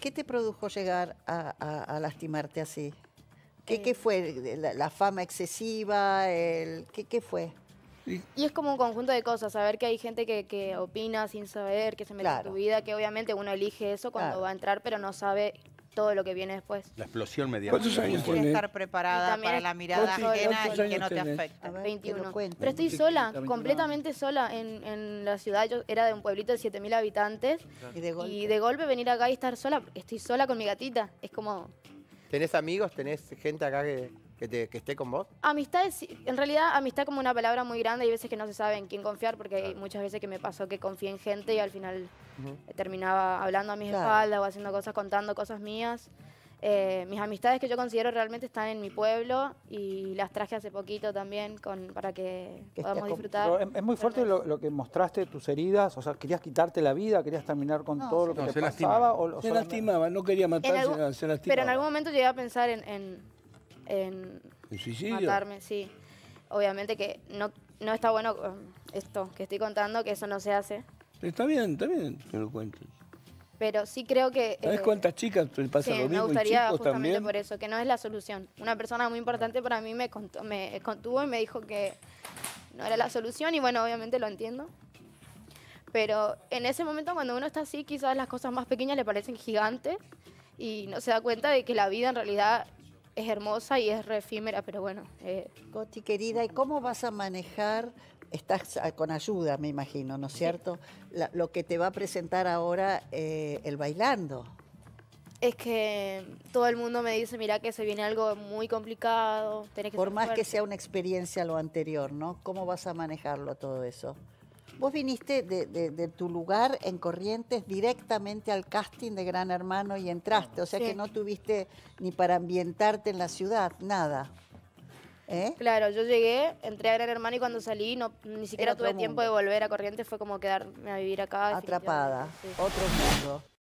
qué te produjo llegar a, lastimarte así? ¿Qué, eh. fue? La, fama excesiva? El, ¿qué, fue? Y es como un conjunto de cosas, saber que hay gente que, opina sin saber, que se mete en tu vida, que obviamente uno elige eso cuando va a entrar, pero no sabe todo lo que viene después. La explosión mediática. ¿Cuántos años estar preparada para la mirada ajena y que no te afecte. 21. Pero estoy sola, completamente sola en, la ciudad. Yo era de un pueblito de 7.000 habitantes. Y de, golpe. y de golpe venir acá y estar sola, estoy sola con mi gatita. Es como... ¿Tenés amigos? ¿Tenés gente acá que...? que, esté con vos? Amistad es, en realidad, amistad como una palabra muy grande. Hay veces que no se sabe en quién confiar, porque hay muchas veces que me pasó que confié en gente y al final eh, terminaba hablando a mis espaldas o haciendo cosas, contando cosas mías. Eh, mis amistades que yo considero realmente están en mi pueblo y las traje hace poquito también con, para que, podamos disfrutar. Es, muy fuerte lo, que mostraste, tus heridas, o sea, querías quitarte la vida, querías terminar con todo lo que Lastimaba. se lastimaba, no quería matar, se lastimaba. Pero en algún momento llegué a pensar en en matarme, sí. Obviamente que no, no está bueno um, esto que estoy contando, que eso no se hace. Está bien, está bien que lo cuentes. Pero sí creo que... ¿Sabes eh, cuántas chicas te pasa sí, lo me gustaría justamente por eso, que no es la solución. Una persona muy importante para mí me, contó, me contuvo y me dijo que no era la solución y bueno, obviamente lo entiendo. Pero en ese momento cuando uno está así, quizás las cosas más pequeñas le parecen gigantes y no se da cuenta de que la vida en realidad es hermosa y es re efímera, pero bueno. Eh, Coti, querida, ¿y cómo vas a manejar? Estás ah, con ayuda, me imagino, ¿no es cierto? lo que te va a presentar ahora eh, el bailando. Es que todo el mundo me dice, mira que se viene algo muy complicado. Por más que sea una experiencia lo anterior, ¿no? ¿Cómo vas a manejarlo todo eso? Vos viniste de, tu lugar en Corrientes directamente al casting de Gran Hermano y entraste, o sea que no tuviste ni para ambientarte en la ciudad, nada. ¿eh? Claro, yo llegué, entré a Gran Hermano y cuando salí no, ni siquiera tuve tiempo de volver a Corrientes, fue como quedarme a vivir acá. Atrapada, otro mundo.